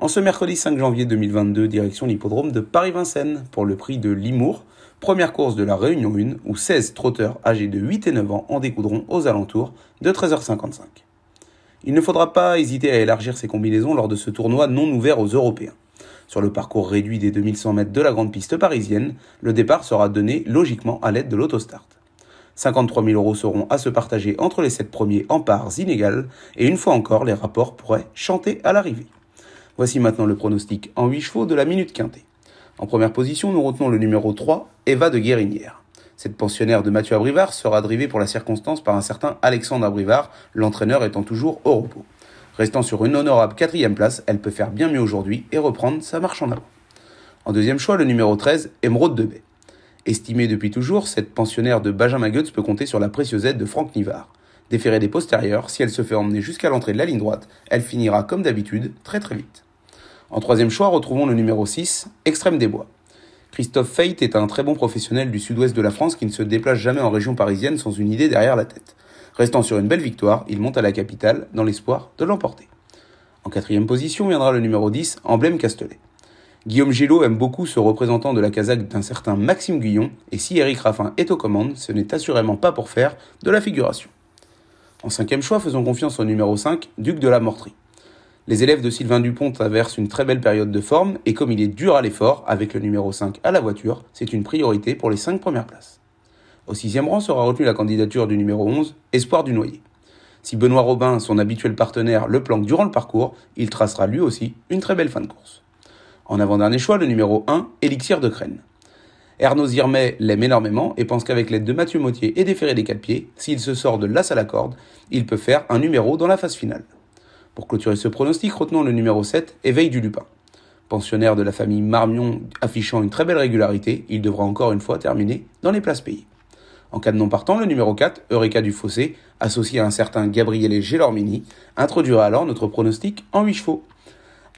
En ce mercredi 5 janvier 2022, direction l'hippodrome de Paris-Vincennes pour le prix de Limour, première course de la Réunion 1 où 16 trotteurs âgés de 8 et 9 ans en découdront aux alentours de 13h55. Il ne faudra pas hésiter à élargir ses combinaisons lors de ce tournoi non ouvert aux Européens. Sur le parcours réduit des 2100 mètres de la grande piste parisienne, le départ sera donné logiquement à l'aide de l'autostart. 53 000 euros seront à se partager entre les 7 premiers en parts inégales et une fois encore les rapports pourraient chanter à l'arrivée. Voici maintenant le pronostic en 8 chevaux de la minute quintée. En première position, nous retenons le numéro 3, Eva de Guérinière. Cette pensionnaire de Mathieu Abrivard sera drivée pour la circonstance par un certain Alexandre Abrivard, l'entraîneur étant toujours au repos. Restant sur une honorable quatrième place, elle peut faire bien mieux aujourd'hui et reprendre sa marche en avant. En deuxième choix, le numéro 13, Émeraude de Baie. Estimée depuis toujours, cette pensionnaire de Benjamin Goetz peut compter sur la précieuse aide de Franck Nivard. Déférée des postérieurs, si elle se fait emmener jusqu'à l'entrée de la ligne droite, elle finira comme d'habitude très très vite. En troisième choix, retrouvons le numéro 6, Extrême des Bois. Christophe Feit est un très bon professionnel du sud-ouest de la France qui ne se déplace jamais en région parisienne sans une idée derrière la tête. Restant sur une belle victoire, il monte à la capitale dans l'espoir de l'emporter. En quatrième position viendra le numéro 10, Emblème Castellet. Guillaume Gillot aime beaucoup ce représentant de la casaque d'un certain Maxime Guyon, et si Eric Raffin est aux commandes, ce n'est assurément pas pour faire de la figuration. En cinquième choix, faisons confiance au numéro 5, Duc de la Mortrie. Les élèves de Sylvain Dupont traversent une très belle période de forme et comme il est dur à l'effort, avec le numéro 5 à la voiture, c'est une priorité pour les 5 premières places. Au sixième rang sera retenue la candidature du numéro 11, Espoir du Noyer. Si Benoît Robin, son habituel partenaire, le planque durant le parcours, il tracera lui aussi une très belle fin de course. En avant-dernier choix, le numéro 1, Elixir de Crène. Ernaud Zirmet l'aime énormément et pense qu'avec l'aide de Mathieu Mottier et des ferrés des 4 pieds, s'il se sort de l'as à la corde, il peut faire un numéro dans la phase finale. Pour clôturer ce pronostic, retenons le numéro 7, Éveil du Lupin. Pensionnaire de la famille Marmion affichant une très belle régularité, il devra encore une fois terminer dans les places payées. En cas de non partant, le numéro 4, Eureka du Fossé, associé à un certain Gabriele Gelormini, introduira alors notre pronostic en 8 chevaux.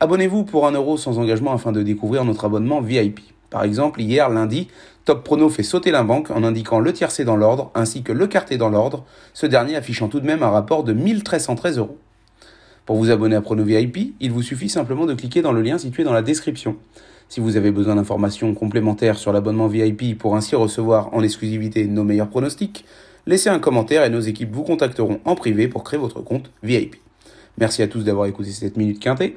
Abonnez-vous pour 1€ sans engagement afin de découvrir notre abonnement VIP. Par exemple, hier lundi, Top Prono fait sauter la banque en indiquant le tiercé dans l'ordre ainsi que le quarté dans l'ordre, ce dernier affichant tout de même un rapport de 1313 euros. Pour vous abonner à Prono VIP, il vous suffit simplement de cliquer dans le lien situé dans la description. Si vous avez besoin d'informations complémentaires sur l'abonnement VIP pour ainsi recevoir en exclusivité nos meilleurs pronostics, laissez un commentaire et nos équipes vous contacteront en privé pour créer votre compte VIP. Merci à tous d'avoir écouté cette minute quintée.